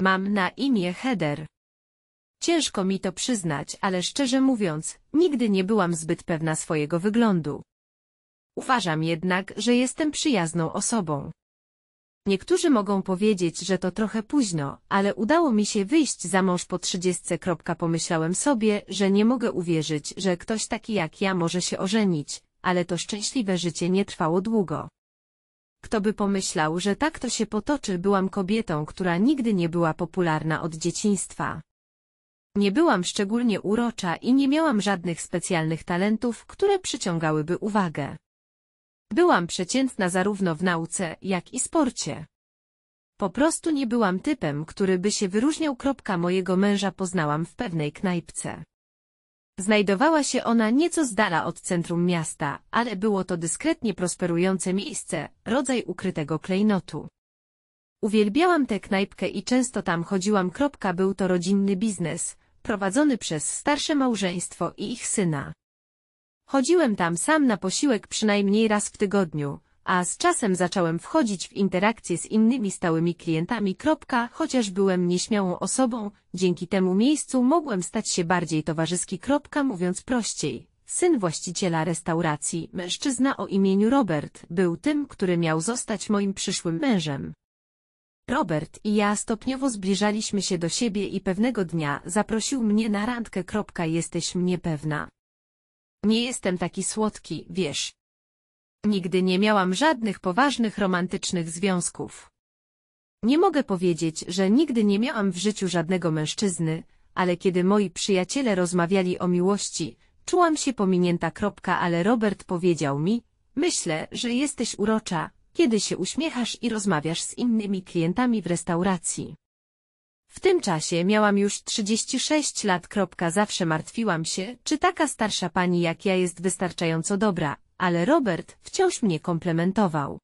Mam na imię Heder. Ciężko mi to przyznać, ale szczerze mówiąc, nigdy nie byłam zbyt pewna swojego wyglądu. Uważam jednak, że jestem przyjazną osobą. Niektórzy mogą powiedzieć, że to trochę późno, ale udało mi się wyjść za mąż po trzydziestce. Pomyślałem sobie, że nie mogę uwierzyć, że ktoś taki jak ja może się ożenić, ale to szczęśliwe życie nie trwało długo. Kto by pomyślał, że tak to się potoczy, byłam kobietą, która nigdy nie była popularna od dzieciństwa. Nie byłam szczególnie urocza i nie miałam żadnych specjalnych talentów, które przyciągałyby uwagę. Byłam przeciętna zarówno w nauce, jak i sporcie. Po prostu nie byłam typem, który by się wyróżniał. Mojego męża poznałam w pewnej knajpce. Znajdowała się ona nieco z dala od centrum miasta, ale było to dyskretnie prosperujące miejsce, rodzaj ukrytego klejnotu. Uwielbiałam tę knajpkę i często tam chodziłam. Kropka Był to rodzinny biznes, prowadzony przez starsze małżeństwo i ich syna. Chodziłem tam sam na posiłek przynajmniej raz w tygodniu, a z czasem zacząłem wchodzić w interakcje z innymi stałymi klientami. Chociaż byłem nieśmiałą osobą, dzięki temu miejscu mogłem stać się bardziej towarzyski. Mówiąc prościej, syn właściciela restauracji, mężczyzna o imieniu Robert, był tym, który miał zostać moim przyszłym mężem. Robert i ja stopniowo zbliżaliśmy się do siebie i pewnego dnia zaprosił mnie na randkę. Jesteś mnie pewna. Nie jestem taki słodki, wiesz, Nigdy nie miałam żadnych poważnych romantycznych związków. Nie mogę powiedzieć, że nigdy nie miałam w życiu żadnego mężczyzny, ale kiedy moi przyjaciele rozmawiali o miłości, czułam się pominięta kropka, ale Robert powiedział mi, myślę, że jesteś urocza, kiedy się uśmiechasz i rozmawiasz z innymi klientami w restauracji. W tym czasie miałam już 36 lat. Zawsze martwiłam się, czy taka starsza pani jak ja jest wystarczająco dobra, ale Robert wciąż mnie komplementował.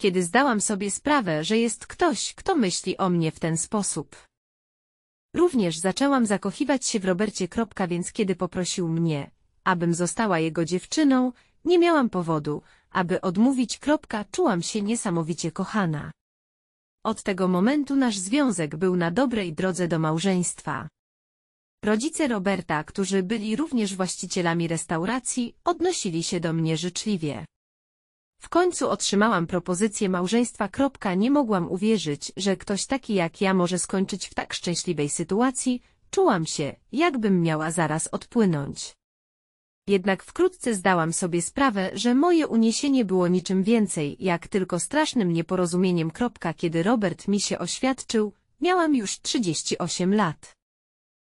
Kiedy zdałam sobie sprawę, że jest ktoś, kto myśli o mnie w ten sposób. Również zaczęłam zakochiwać się w Robercie. Więc kiedy poprosił mnie, abym została jego dziewczyną, nie miałam powodu, aby odmówić. Czułam się niesamowicie kochana. Od tego momentu nasz związek był na dobrej drodze do małżeństwa. Rodzice Roberta, którzy byli również właścicielami restauracji, odnosili się do mnie życzliwie. W końcu otrzymałam propozycję małżeństwa. Nie mogłam uwierzyć, że ktoś taki jak ja może skończyć w tak szczęśliwej sytuacji, czułam się, jakbym miała zaraz odpłynąć. Jednak wkrótce zdałam sobie sprawę, że moje uniesienie było niczym więcej, jak tylko strasznym nieporozumieniem. Kiedy Robert mi się oświadczył, miałam już 38 lat.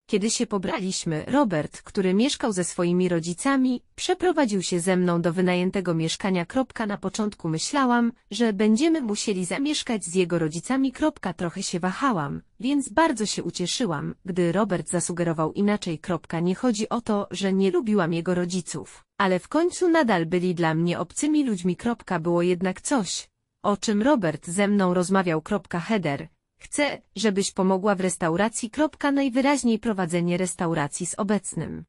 Kiedy się pobraliśmy, Robert, który mieszkał ze swoimi rodzicami, przeprowadził się ze mną do wynajętego mieszkania. Na początku myślałam, że będziemy musieli zamieszkać z jego rodzicami. Trochę się wahałam, więc bardzo się ucieszyłam, gdy Robert zasugerował inaczej. Nie chodzi o to, że nie lubiłam jego rodziców, ale w końcu nadal byli dla mnie obcymi ludźmi. Było jednak coś, o czym Robert ze mną rozmawiał. Heder, Chcę, żebyś pomogła w restauracji. Najwyraźniej prowadzenie restauracji z obecnym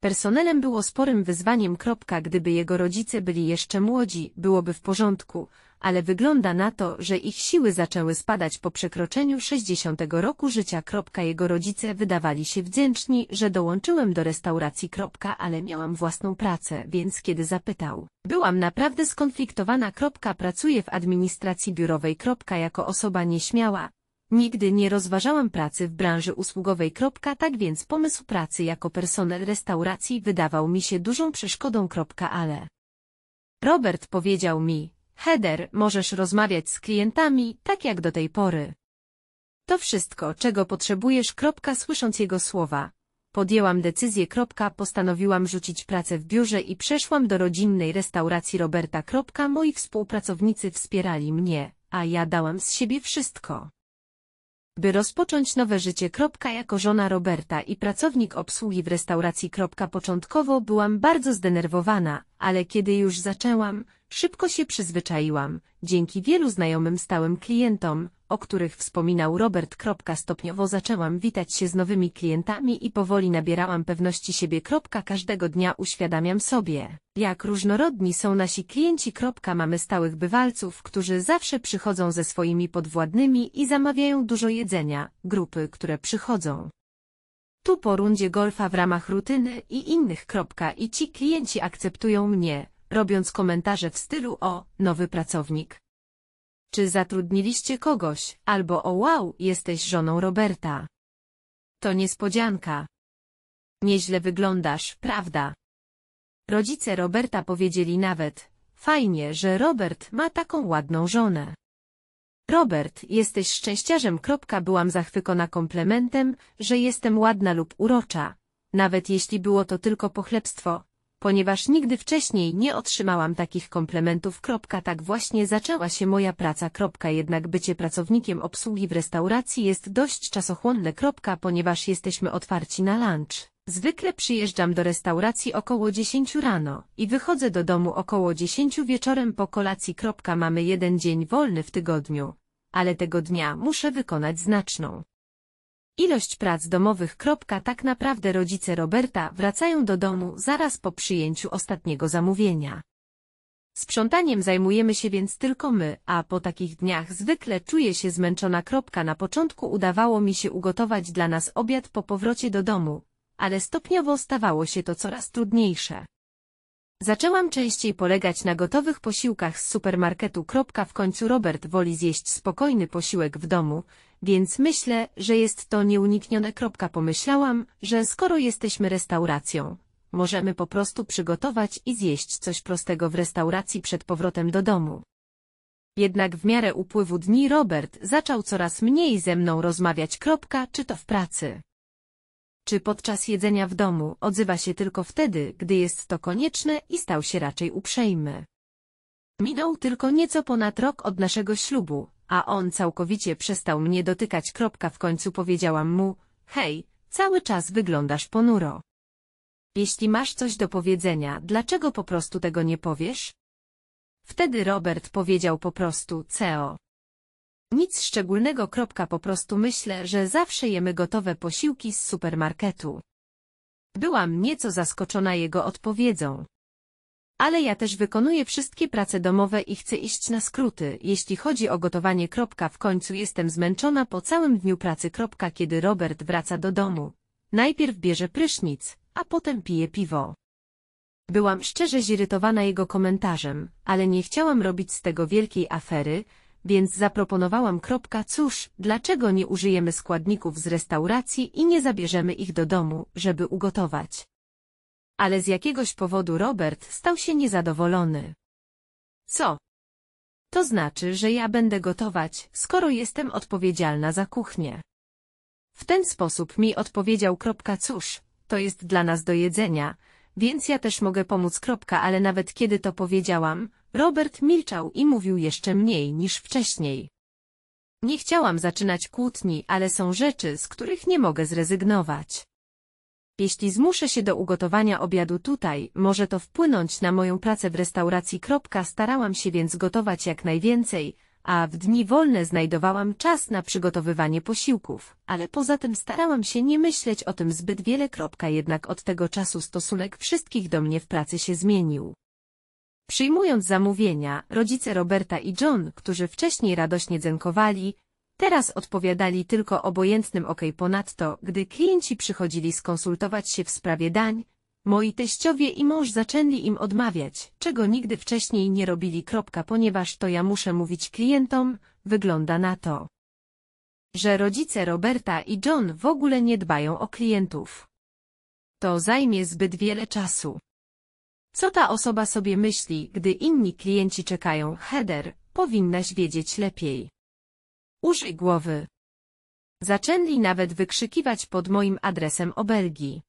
personelem było sporym wyzwaniem. Gdyby jego rodzice byli jeszcze młodzi, byłoby w porządku, ale wygląda na to, że ich siły zaczęły spadać po przekroczeniu 60 roku życia. Jego rodzice wydawali się wdzięczni, że dołączyłem do restauracji. Ale miałam własną pracę, więc kiedy zapytał, byłam naprawdę skonfliktowana. Pracuję w administracji biurowej. Jako osoba nieśmiała, Nigdy nie rozważałam pracy w branży usługowej. Tak więc pomysł pracy jako personel restauracji wydawał mi się dużą przeszkodą. Ale Robert powiedział mi, Header, możesz rozmawiać z klientami, tak jak do tej pory. To wszystko, czego potrzebujesz. Słysząc jego słowa, podjęłam decyzję. Postanowiłam rzucić pracę w biurze i przeszłam do rodzinnej restauracji Roberta. Moi współpracownicy wspierali mnie, a ja dałam z siebie wszystko. By rozpocząć nowe życie. Jako żona Roberta i pracownik obsługi w restauracji. Początkowo byłam bardzo zdenerwowana, ale kiedy już zaczęłam, szybko się przyzwyczaiłam, dzięki wielu znajomym stałym klientom, o których wspominał Robert. Stopniowo zaczęłam witać się z nowymi klientami i powoli nabierałam pewności siebie. Każdego dnia uświadamiam sobie, jak różnorodni są nasi klienci. Mamy stałych bywalców, którzy zawsze przychodzą ze swoimi podwładnymi i zamawiają dużo jedzenia, grupy, które przychodzą tu po rundzie golfa w ramach rutyny i innych. I ci klienci akceptują mnie, robiąc komentarze w stylu o, nowy pracownik. Czy zatrudniliście kogoś, albo o wow, jesteś żoną Roberta. To niespodzianka. Nieźle wyglądasz, prawda? Rodzice Roberta powiedzieli nawet, fajnie, że Robert ma taką ładną żonę. Robert, jesteś szczęściarzem. Byłam zachwycona komplementem, że jestem ładna lub urocza, nawet jeśli było to tylko pochlebstwo, ponieważ nigdy wcześniej nie otrzymałam takich komplementów. Tak właśnie zaczęła się moja praca. Jednak bycie pracownikiem obsługi w restauracji jest dość czasochłonne. Ponieważ jesteśmy otwarci na lunch. Zwykle przyjeżdżam do restauracji około 10 rano i wychodzę do domu około 10 wieczorem po kolacji. Mamy jeden dzień wolny w tygodniu, ale tego dnia muszę wykonać znaczną ilość prac domowych. Tak naprawdę rodzice Roberta wracają do domu zaraz po przyjęciu ostatniego zamówienia. Sprzątaniem zajmujemy się więc tylko my, a po takich dniach zwykle czuję się zmęczona. Na początku udawało mi się ugotować dla nas obiad po powrocie do domu, ale stopniowo stawało się to coraz trudniejsze. Zaczęłam częściej polegać na gotowych posiłkach z supermarketu. W końcu Robert woli zjeść spokojny posiłek w domu, więc myślę, że jest to nieuniknione. Pomyślałam, że skoro jesteśmy restauracją, możemy po prostu przygotować i zjeść coś prostego w restauracji przed powrotem do domu. Jednak w miarę upływu dni Robert zaczął coraz mniej ze mną rozmawiać. Czy to w pracy? czy podczas jedzenia w domu odzywa się tylko wtedy, gdy jest to konieczne i stał się raczej uprzejmy. Minął tylko nieco ponad rok od naszego ślubu, a on całkowicie przestał mnie dotykać. Kropka w końcu powiedziałam mu, hej, cały czas wyglądasz ponuro. Jeśli masz coś do powiedzenia, dlaczego po prostu tego nie powiesz? Wtedy Robert powiedział po prostu, CEO. Nic szczególnego. Po prostu myślę, że zawsze jemy gotowe posiłki z supermarketu. Byłam nieco zaskoczona jego odpowiedzią. Ale ja też wykonuję wszystkie prace domowe i chcę iść na skróty, jeśli chodzi o gotowanie. W końcu jestem zmęczona po całym dniu pracy. Kiedy Robert wraca do domu, najpierw bierze prysznic, a potem pije piwo. Byłam szczerze zirytowana jego komentarzem, ale nie chciałam robić z tego wielkiej afery, więc zaproponowałam. Cóż, dlaczego nie użyjemy składników z restauracji i nie zabierzemy ich do domu, żeby ugotować? Ale z jakiegoś powodu Robert stał się niezadowolony. Co? To znaczy, że ja będę gotować, skoro jestem odpowiedzialna za kuchnię. W ten sposób mi odpowiedział. Cóż, to jest dla nas do jedzenia, więc ja też mogę pomóc. ale nawet kiedy to powiedziałam, Robert milczał i mówił jeszcze mniej niż wcześniej. Nie chciałam zaczynać kłótni, ale są rzeczy, z których nie mogę zrezygnować. Jeśli zmuszę się do ugotowania obiadu tutaj, może to wpłynąć na moją pracę w restauracji. Starałam się więc gotować jak najwięcej, a w dni wolne znajdowałam czas na przygotowywanie posiłków, ale poza tym starałam się nie myśleć o tym zbyt wiele. Jednak od tego czasu stosunek wszystkich do mnie w pracy się zmienił. Przyjmując zamówienia, rodzice Roberta i John, którzy wcześniej radośnie dzenkowali, teraz odpowiadali tylko obojętnym ok. Ponadto, gdy klienci przychodzili skonsultować się w sprawie dań, Moi teściowie i mąż zaczęli im odmawiać, czego nigdy wcześniej nie robili. Kropka, ponieważ to ja muszę mówić klientom, wygląda na to, że rodzice Roberta i John w ogóle nie dbają o klientów. To zajmie zbyt wiele czasu. Co ta osoba sobie myśli, gdy inni klienci czekają? Heather, powinnaś wiedzieć lepiej. Użyj głowy. Zaczęli nawet wykrzykiwać pod moim adresem obelgi.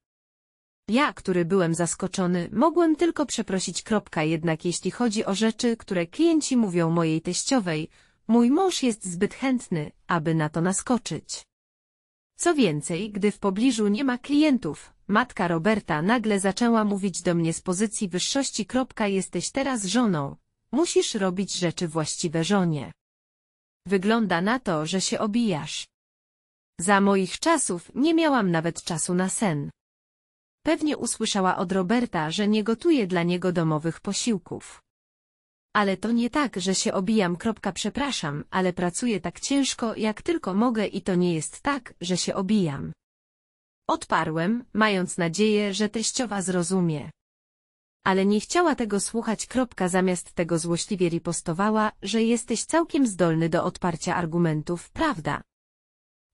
Ja, który byłem zaskoczony, mogłem tylko przeprosić kropka jednak jeśli chodzi o rzeczy, które klienci mówią mojej teściowej, mój mąż jest zbyt chętny, aby na to naskoczyć. Co więcej, gdy w pobliżu nie ma klientów, matka Roberta nagle zaczęła mówić do mnie z pozycji wyższości kropka jesteś teraz żoną, musisz robić rzeczy właściwe żonie. Wygląda na to, że się obijasz. Za moich czasów nie miałam nawet czasu na sen. Pewnie usłyszała od Roberta, że nie gotuje dla niego domowych posiłków. Ale to nie tak, że się obijam. Przepraszam, ale pracuję tak ciężko, jak tylko mogę i to nie jest tak, że się obijam. Odparłem, mając nadzieję, że teściowa zrozumie. Ale nie chciała tego słuchać. Zamiast tego złośliwie ripostowała, że jesteś całkiem zdolny do odparcia argumentów, prawda?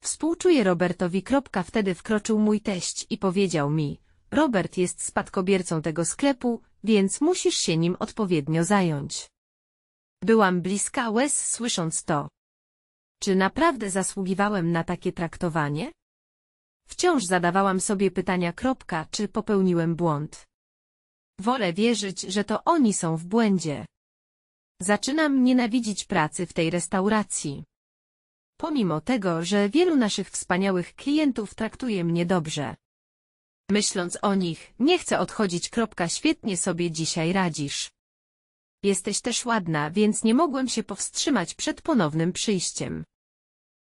Współczuję Robertowi. Wtedy wkroczył mój teść i powiedział mi, Robert jest spadkobiercą tego sklepu, więc musisz się nim odpowiednio zająć. Byłam bliska łez słysząc to. Czy naprawdę zasługiwałem na takie traktowanie? Wciąż zadawałam sobie pytania kropka, czy popełniłem błąd. Wolę wierzyć, że to oni są w błędzie. Zaczynam nienawidzić pracy w tej restauracji. Pomimo tego, że wielu naszych wspaniałych klientów traktuje mnie dobrze. Myśląc o nich, nie chcę odchodzić. Kropka, świetnie sobie dzisiaj radzisz. Jesteś też ładna, więc nie mogłem się powstrzymać przed ponownym przyjściem.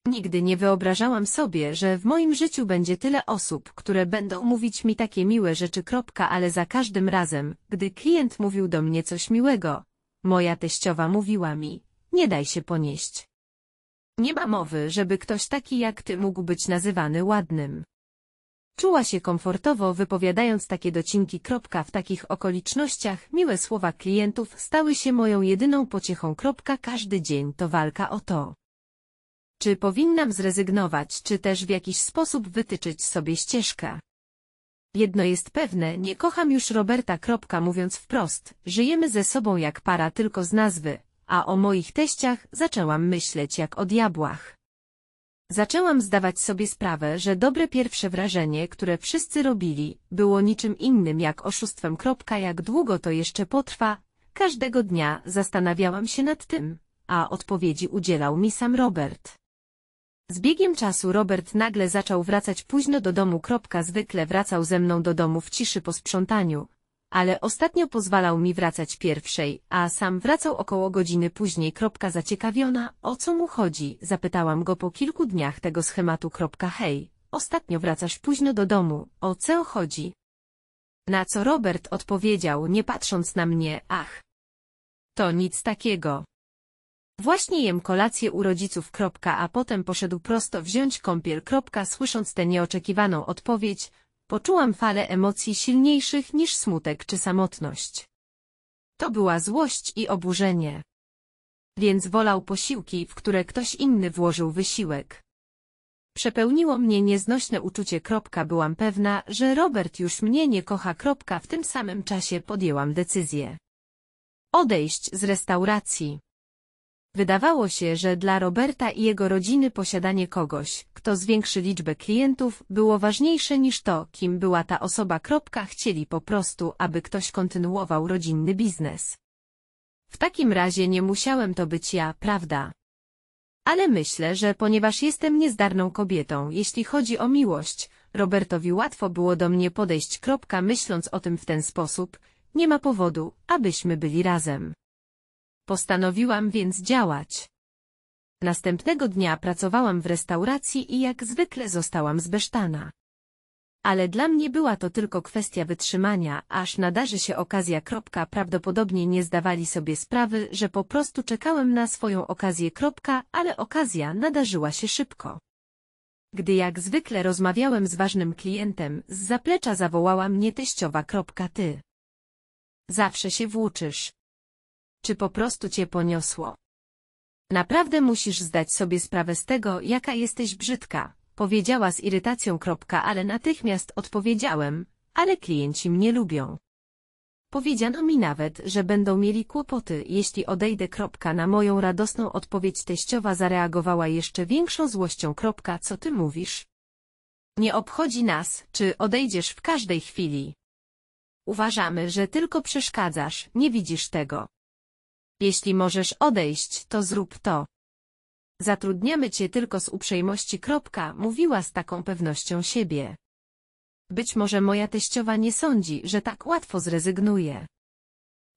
Nigdy nie wyobrażałam sobie, że w moim życiu będzie tyle osób, które będą mówić mi takie miłe rzeczy. Kropka, ale za każdym razem, gdy klient mówił do mnie coś miłego, moja teściowa mówiła mi, nie daj się ponieść. Nie ma mowy, żeby ktoś taki jak ty mógł być nazywany ładnym. Czuła się komfortowo wypowiadając takie docinki. W takich okolicznościach miłe słowa klientów stały się moją jedyną pociechą. Każdy dzień to walka o to. Czy powinnam zrezygnować, czy też w jakiś sposób wytyczyć sobie ścieżkę? Jedno jest pewne, nie kocham już Roberta. Mówiąc wprost, żyjemy ze sobą jak para tylko z nazwy, a o moich teściach zaczęłam myśleć jak o diabłach. Zaczęłam zdawać sobie sprawę, że dobre pierwsze wrażenie, które wszyscy robili, było niczym innym jak oszustwem. Jak długo to jeszcze potrwa? Każdego dnia zastanawiałam się nad tym, a odpowiedzi udzielał mi sam Robert. Z biegiem czasu Robert nagle zaczął wracać późno do domu. Zwykle wracał ze mną do domu w ciszy po sprzątaniu, ale ostatnio pozwalał mi wracać pierwszej, a sam wracał około godziny później. Zaciekawiona, o co mu chodzi, zapytałam go po kilku dniach tego schematu. Hej, ostatnio wracasz późno do domu, o co chodzi? Na co Robert odpowiedział, nie patrząc na mnie, ach. To nic takiego. Właśnie jem kolację u rodziców. A potem poszedł prosto wziąć kąpiel. Słysząc tę nieoczekiwaną odpowiedź, Poczułam falę emocji silniejszych niż smutek czy samotność. To była złość i oburzenie. Więc wolał posiłki, w które ktoś inny włożył wysiłek. Przepełniło mnie nieznośne uczucie. Kropka, byłam pewna, że Robert już mnie nie kocha. Kropka, w tym samym czasie podjęłam decyzję. Odejść z restauracji. Wydawało się, że dla Roberta i jego rodziny posiadanie kogoś, kto zwiększy liczbę klientów, było ważniejsze niż to, kim była ta osoba. Chcieli po prostu, aby ktoś kontynuował rodzinny biznes. W takim razie nie musiałem to być ja, prawda? Ale myślę, że ponieważ jestem niezdarną kobietą, jeśli chodzi o miłość, Robertowi łatwo było do mnie podejść. Myśląc o tym w ten sposób, nie ma powodu, abyśmy byli razem. Postanowiłam więc działać. Następnego dnia pracowałam w restauracji i jak zwykle zostałam zbesztana. Ale dla mnie była to tylko kwestia wytrzymania, aż nadarzy się okazja. Kropka. Prawdopodobnie nie zdawali sobie sprawy, że po prostu czekałem na swoją okazję. Kropka, ale okazja nadarzyła się szybko. Gdy jak zwykle rozmawiałem z ważnym klientem, z zaplecza zawołała mnie teściowa. Kropka, ty. Zawsze się włóczysz czy po prostu cię poniosło. Naprawdę musisz zdać sobie sprawę z tego, jaka jesteś brzydka, powiedziała z irytacją kropka, ale natychmiast odpowiedziałem, ale klienci mnie lubią. Powiedziano mi nawet, że będą mieli kłopoty, jeśli odejdę. Kropka. Na moją radosną odpowiedź teściowa zareagowała jeszcze większą złością. Kropka. Co ty mówisz? Nie obchodzi nas, czy odejdziesz w każdej chwili. Uważamy, że tylko przeszkadzasz, nie widzisz tego. Jeśli możesz odejść, to zrób to. Zatrudniamy cię tylko z uprzejmości. Kropka, mówiła z taką pewnością siebie. Być może moja teściowa nie sądzi, że tak łatwo zrezygnuje.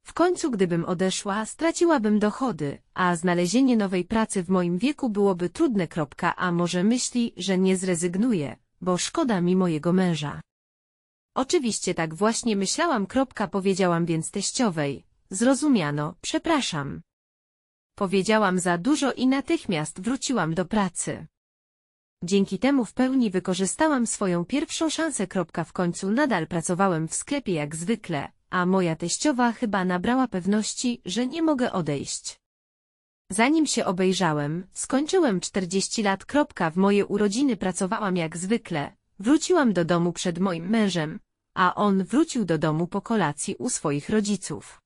W końcu gdybym odeszła, straciłabym dochody, a znalezienie nowej pracy w moim wieku byłoby trudne. Kropka, a może myśli, że nie zrezygnuje, bo szkoda mi mojego męża. Oczywiście tak właśnie myślałam. Kropka, powiedziałam więc teściowej, Zrozumiano, przepraszam. Powiedziałam za dużo i natychmiast wróciłam do pracy. Dzięki temu w pełni wykorzystałam swoją pierwszą szansę. W końcu nadal pracowałem w sklepie jak zwykle, a moja teściowa chyba nabrała pewności, że nie mogę odejść. Zanim się obejrzałem, skończyłem 40 lat. W moje urodziny pracowałam jak zwykle, wróciłam do domu przed moim mężem, a on wrócił do domu po kolacji u swoich rodziców.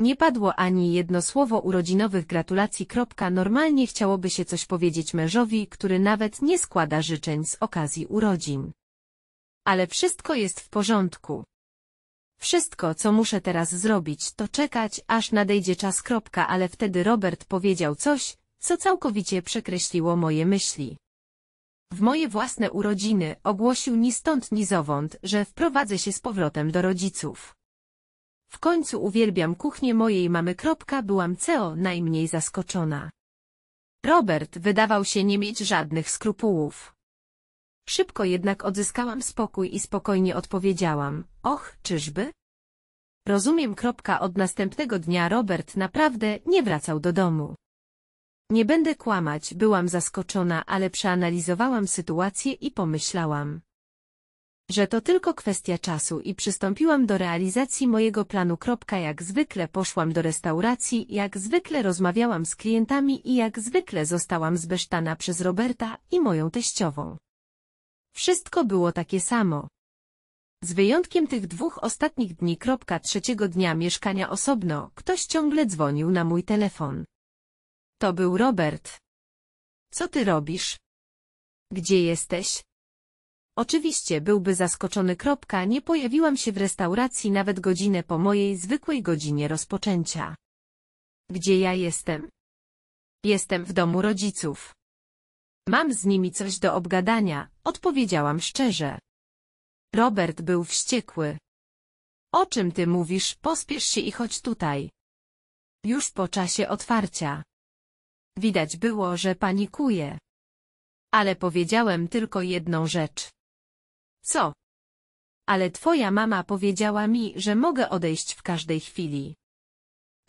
Nie padło ani jedno słowo urodzinowych gratulacji. Normalnie chciałoby się coś powiedzieć mężowi, który nawet nie składa życzeń z okazji urodzin. Ale wszystko jest w porządku. Wszystko, co muszę teraz zrobić, to czekać, aż nadejdzie czas. Ale wtedy Robert powiedział coś, co całkowicie przekreśliło moje myśli. W moje własne urodziny ogłosił ni stąd ni zowąd, że wprowadzę się z powrotem do rodziców. W końcu uwielbiam kuchnię mojej mamy. Byłam co e najmniej zaskoczona. Robert wydawał się nie mieć żadnych skrupułów. Szybko jednak odzyskałam spokój i spokojnie odpowiedziałam, och, czyżby? Rozumiem. Od następnego dnia Robert naprawdę nie wracał do domu. Nie będę kłamać, byłam zaskoczona, ale przeanalizowałam sytuację i pomyślałam, że to tylko kwestia czasu i przystąpiłam do realizacji mojego planu. Jak zwykle poszłam do restauracji, jak zwykle rozmawiałam z klientami i jak zwykle zostałam zbesztana przez Roberta i moją teściową. Wszystko było takie samo. Z wyjątkiem tych dwóch ostatnich dni. Trzeciego dnia mieszkania osobno, ktoś ciągle dzwonił na mój telefon. To był Robert. Co ty robisz? Gdzie jesteś? Oczywiście byłby zaskoczony. Kropka, nie pojawiłam się w restauracji nawet godzinę po mojej zwykłej godzinie rozpoczęcia. Gdzie ja jestem? Jestem w domu rodziców. Mam z nimi coś do obgadania, odpowiedziałam szczerze. Robert był wściekły. O czym ty mówisz, pospiesz się i chodź tutaj. Już po czasie otwarcia. Widać było, że panikuje. Ale powiedziałem tylko jedną rzecz. Co? Ale twoja mama powiedziała mi, że mogę odejść w każdej chwili.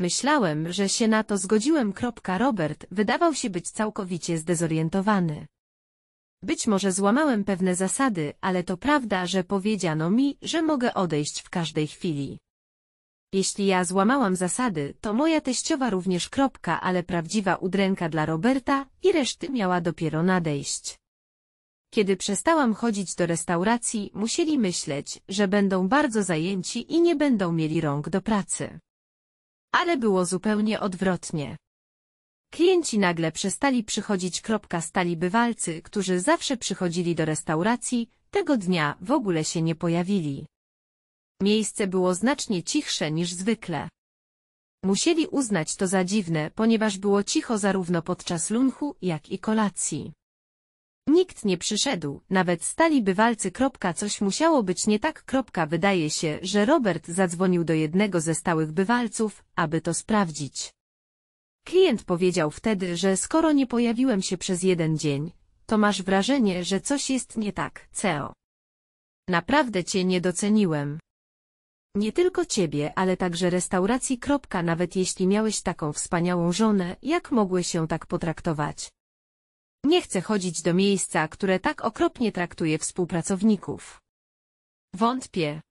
Myślałem, że się na to zgodziłem. Robert wydawał się być całkowicie zdezorientowany. Być może złamałem pewne zasady, ale to prawda, że powiedziano mi, że mogę odejść w każdej chwili. Jeśli ja złamałam zasady, to moja teściowa również kropka, ale prawdziwa udręka dla Roberta i reszty miała dopiero nadejść. Kiedy przestałam chodzić do restauracji, musieli myśleć, że będą bardzo zajęci i nie będą mieli rąk do pracy. Ale było zupełnie odwrotnie. Klienci nagle przestali przychodzić. Stali bywalcy, którzy zawsze przychodzili do restauracji, tego dnia w ogóle się nie pojawili. Miejsce było znacznie cichsze niż zwykle. Musieli uznać to za dziwne, ponieważ było cicho zarówno podczas lunchu, jak i kolacji. Nikt nie przyszedł, nawet stali bywalcy. Coś musiało być nie tak. Wydaje się, że Robert zadzwonił do jednego ze stałych bywalców, aby to sprawdzić. Klient powiedział wtedy, że skoro nie pojawiłem się przez jeden dzień, to masz wrażenie, że coś jest nie tak, CEO. Naprawdę cię nie doceniłem. Nie tylko ciebie, ale także restauracji. Nawet jeśli miałeś taką wspaniałą żonę, jak mogłeś się tak potraktować? Nie chcę chodzić do miejsca, które tak okropnie traktuje współpracowników. Wątpię.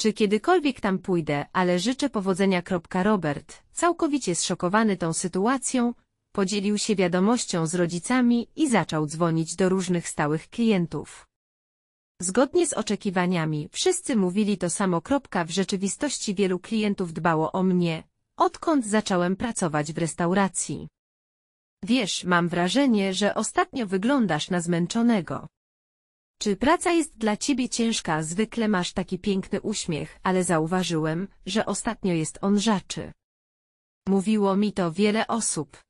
Czy kiedykolwiek tam pójdę, ale życzę powodzenia. Robert, całkowicie zszokowany tą sytuacją, podzielił się wiadomością z rodzicami i zaczął dzwonić do różnych stałych klientów. Zgodnie z oczekiwaniami, wszyscy mówili to samo. W rzeczywistości wielu klientów dbało o mnie, odkąd zacząłem pracować w restauracji. Wiesz, mam wrażenie, że ostatnio wyglądasz na zmęczonego. Czy praca jest dla ciebie ciężka? Zwykle masz taki piękny uśmiech, ale zauważyłem, że ostatnio jest on rzaczy. Mówiło mi to wiele osób.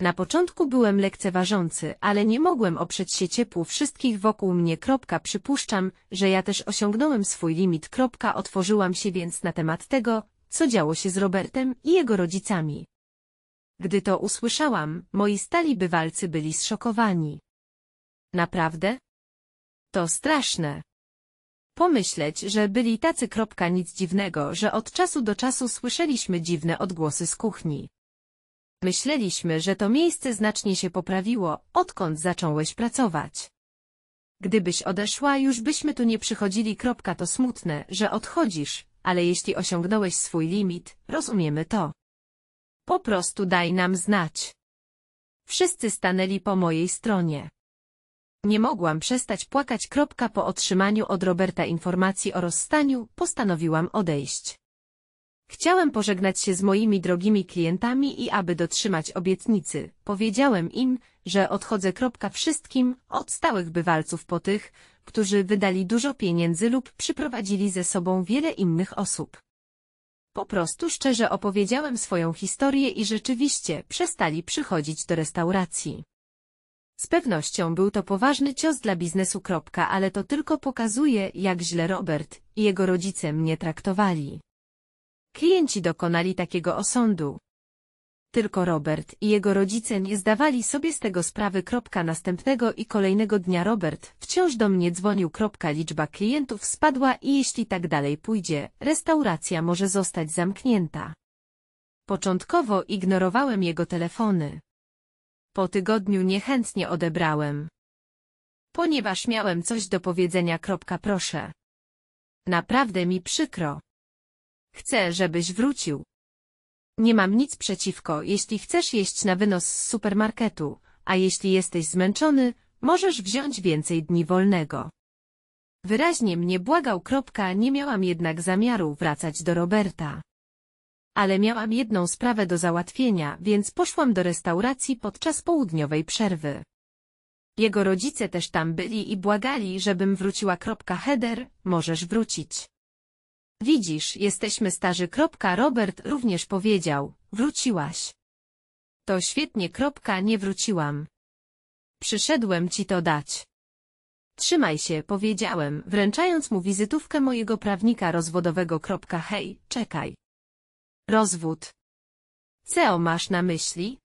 Na początku byłem lekceważący, ale nie mogłem oprzeć się ciepłu wszystkich wokół mnie. Przypuszczam, że ja też osiągnąłem swój limit. Otworzyłam się więc na temat tego, co działo się z Robertem i jego rodzicami. Gdy to usłyszałam, moi stali bywalcy byli zszokowani. Naprawdę? To straszne. Pomyśleć, że byli tacy kropka nic dziwnego, że od czasu do czasu słyszeliśmy dziwne odgłosy z kuchni. Myśleliśmy, że to miejsce znacznie się poprawiło, odkąd zacząłeś pracować. Gdybyś odeszła, już byśmy tu nie przychodzili. Kropka to smutne, że odchodzisz, ale jeśli osiągnąłeś swój limit, rozumiemy to. Po prostu daj nam znać. Wszyscy stanęli po mojej stronie. Nie mogłam przestać płakać. Po otrzymaniu od Roberta informacji o rozstaniu, postanowiłam odejść. Chciałem pożegnać się z moimi drogimi klientami i aby dotrzymać obietnicy, powiedziałem im, że odchodzę. Wszystkim, od stałych bywalców po tych, którzy wydali dużo pieniędzy lub przyprowadzili ze sobą wiele innych osób. Po prostu szczerze opowiedziałem swoją historię i rzeczywiście przestali przychodzić do restauracji. Z pewnością był to poważny cios dla biznesu. ale to tylko pokazuje, jak źle Robert i jego rodzice mnie traktowali. Klienci dokonali takiego osądu, tylko Robert i jego rodzice nie zdawali sobie z tego sprawy. Następnego i kolejnego dnia Robert wciąż do mnie dzwonił. Liczba klientów spadła i jeśli tak dalej pójdzie, restauracja może zostać zamknięta. Początkowo ignorowałem jego telefony. Po tygodniu niechętnie odebrałem. Ponieważ miałem coś do powiedzenia. Proszę. Naprawdę mi przykro. Chcę, żebyś wrócił. Nie mam nic przeciwko, jeśli chcesz jeść na wynos z supermarketu, a jeśli jesteś zmęczony, możesz wziąć więcej dni wolnego. Wyraźnie mnie błagał. Kropka, nie miałam jednak zamiaru wracać do Roberta. Ale miałam jedną sprawę do załatwienia, więc poszłam do restauracji podczas południowej przerwy. Jego rodzice też tam byli i błagali, żebym wróciła. Kropka, Heder, możesz wrócić. Widzisz, jesteśmy starzy. Robert również powiedział, wróciłaś. To świetnie. Nie wróciłam. Przyszedłem ci to dać. Trzymaj się, powiedziałem, wręczając mu wizytówkę mojego prawnika rozwodowego. Hej, czekaj. Rozwód. Co masz na myśli?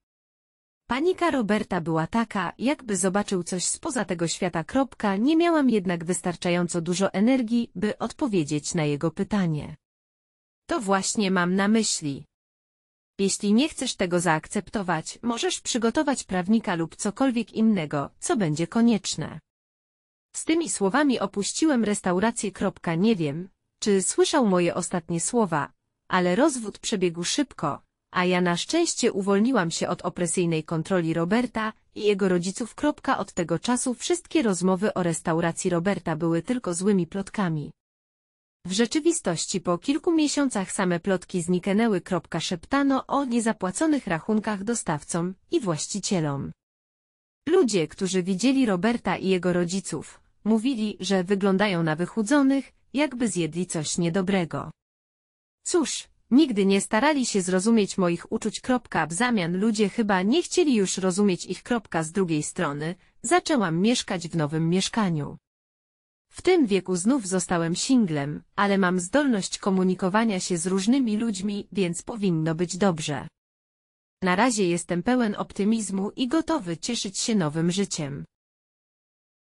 Panika Roberta była taka, jakby zobaczył coś spoza tego świata. Kropka, nie miałam jednak wystarczająco dużo energii, by odpowiedzieć na jego pytanie. To właśnie mam na myśli. Jeśli nie chcesz tego zaakceptować, możesz przygotować prawnika lub cokolwiek innego, co będzie konieczne. Z tymi słowami opuściłem restaurację. Kropka, nie wiem, czy słyszał moje ostatnie słowa, ale rozwód przebiegł szybko, a ja na szczęście uwolniłam się od opresyjnej kontroli Roberta i jego rodziców. Od tego czasu wszystkie rozmowy o restauracji Roberta były tylko złymi plotkami. W rzeczywistości po kilku miesiącach same plotki zniknęły. Szeptano o niezapłaconych rachunkach dostawcom i właścicielom. Ludzie, którzy widzieli Roberta i jego rodziców, mówili, że wyglądają na wychudzonych, jakby zjedli coś niedobrego. Cóż, Nigdy nie starali się zrozumieć moich uczuć. W zamian ludzie chyba nie chcieli już rozumieć ich. Z drugiej strony, zaczęłam mieszkać w nowym mieszkaniu. W tym wieku znów zostałem singlem, ale mam zdolność komunikowania się z różnymi ludźmi, więc powinno być dobrze. Na razie jestem pełen optymizmu i gotowy cieszyć się nowym życiem.